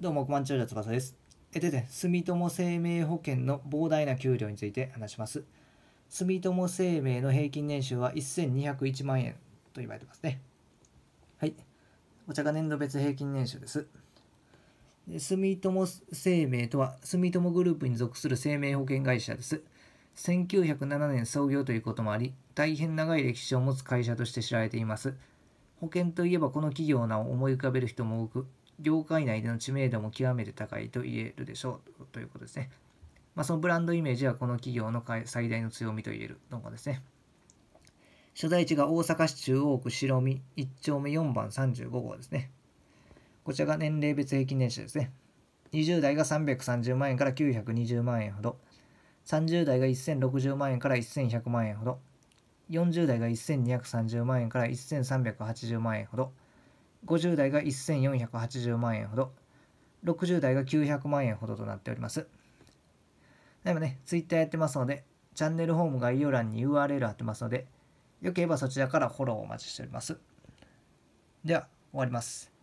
どうも、億万長者翼です。えでで、住友生命保険の膨大な給料について話します。住友生命の平均年収は1201万円と言われてますね。はい。お茶が年度別平均年収です。住友生命とは住友グループに属する生命保険会社です。1907年創業ということもあり、大変長い歴史を持つ会社として知られています。保険といえばこの企業を思い浮かべる人も多く、業界内での知名度も極めて高いと言えるでしょうということですね。まあ、そのブランドイメージはこの企業の最大の強みと言えるのがですね。所在地が大阪市中央区白見1丁目4番35号ですね。こちらが年齢別平均年収ですね。20代が330万円から920万円ほど。30代が1060万円から1100万円ほど。40代が1230万円から1380万円ほど。50代が1480万円ほど、60代が900万円ほどとなっております。でもね、Twitter やってますので、チャンネルホーム概要欄に URL 貼ってますので、よければそちらからフォローお待ちしております。では、終わります。